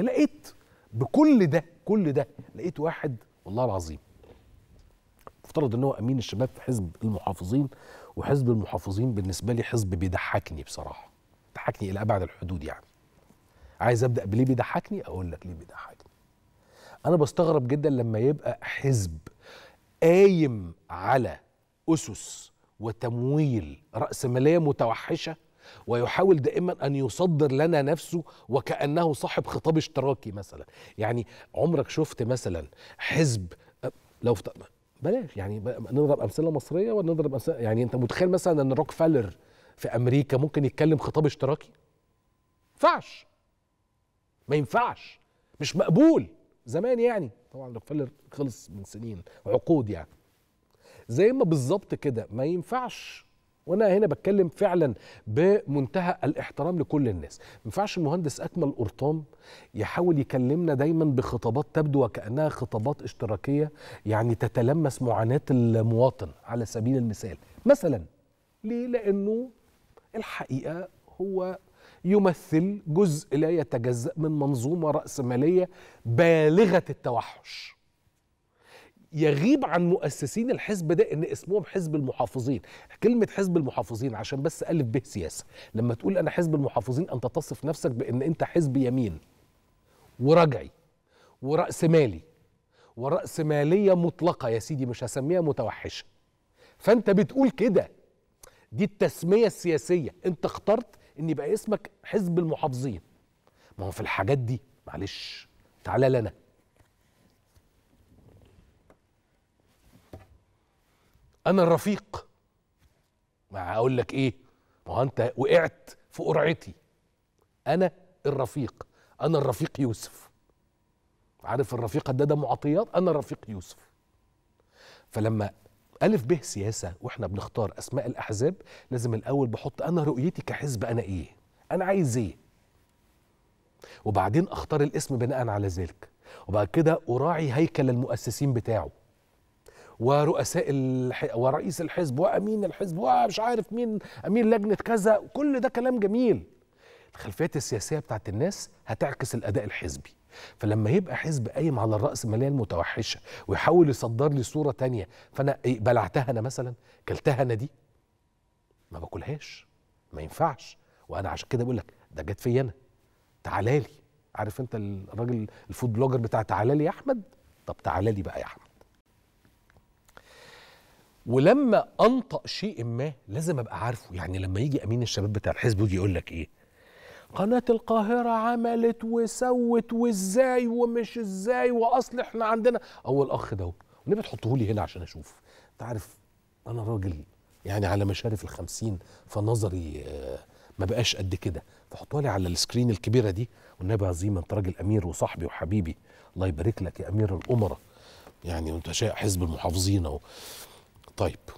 لقيت بكل ده كل ده لقيت واحد والله العظيم مفترض ان هو امين الشباب في حزب المحافظين وحزب المحافظين بالنسبه لي حزب بيضحكني بصراحه ضحكني الى ابعد الحدود يعني عايز ابدا بليه بيضحكني اقول لك ليه بيضحكني انا بستغرب جدا لما يبقى حزب قايم على اسس وتمويل راسماليه متوحشه ويحاول دائما ان يصدر لنا نفسه وكانه صاحب خطاب اشتراكي مثلا يعني عمرك شفت مثلا حزب لو بلاش يعني نضرب امثله مصريه ونضرب امثله يعني انت متخيل مثلا ان روكفلر في امريكا ممكن يتكلم خطاب اشتراكي ينفعش ما ينفعش مش مقبول زمان يعني طبعا روكفلر خلص من سنين عقود يعني زي ما بالظبط كده ما ينفعش وانا هنا بتكلم فعلا بمنتهى الاحترام لكل الناس ما ينفعش المهندس اكمل قرطام يحاول يكلمنا دايما بخطابات تبدو وكانها خطابات اشتراكيه يعني تتلمس معاناه المواطن على سبيل المثال مثلا ليه لانه الحقيقه هو يمثل جزء لا يتجزا من منظومه راسماليه بالغه التوحش يغيب عن مؤسسين الحزب ده ان اسمهم حزب المحافظين كلمه حزب المحافظين عشان بس الف به سياسه لما تقول انا حزب المحافظين انت تصف نفسك بان انت حزب يمين ورجعي وراس مالي وراس ماليه مطلقه يا سيدي مش هسميها متوحشه فانت بتقول كده دي التسميه السياسيه انت اخترت ان يبقى اسمك حزب المحافظين ما هو في الحاجات دي معلش تعالى لنا انا الرفيق ما اقول لك ايه ما هو انت وقعت في قرعتي انا الرفيق انا الرفيق يوسف عارف الرفيق ده ده معطيات انا الرفيق يوسف فلما ألف به سياسة وإحنا بنختار أسماء الأحزاب لازم الأول بحط أنا رؤيتي كحزب أنا إيه أنا عايز إيه وبعدين أختار الاسم بناء على ذلك وبعد كده أراعي هيكل المؤسسين بتاعه ورؤساء الح... ورئيس الحزب وامين الحزب ومش عارف مين امين لجنه كذا كل ده كلام جميل الخلفيات السياسيه بتاعت الناس هتعكس الاداء الحزبي فلما يبقى حزب قايم على الرأسمالية المتوحشة ويحاول يصدر لي صورة تانية فأنا إيه، بلعتها أنا مثلا كلتها أنا دي ما باكلهاش ما ينفعش وأنا عشان كده بقول لك ده جت فيا أنا تعالى لي عارف أنت الراجل الفود بلوجر بتاع تعالى لي يا أحمد طب تعالى لي بقى يا أحمد ولما انطق شيء ما لازم ابقى عارفه يعني لما يجي امين الشباب بتاع الحزب ويجي يقول لك ايه قناة القاهرة عملت وسوت وازاي ومش ازاي واصل احنا عندنا اول اخ ده ليه بتحطه لي هنا عشان اشوف انت عارف انا راجل يعني على مشارف الخمسين فنظري آه، ما بقاش قد كده فحطوها لي على السكرين الكبيره دي والنبي عظيم انت راجل امير وصاحبي وحبيبي الله يبارك لك يا امير الامراء يعني وانت شايف حزب المحافظين اهو طيب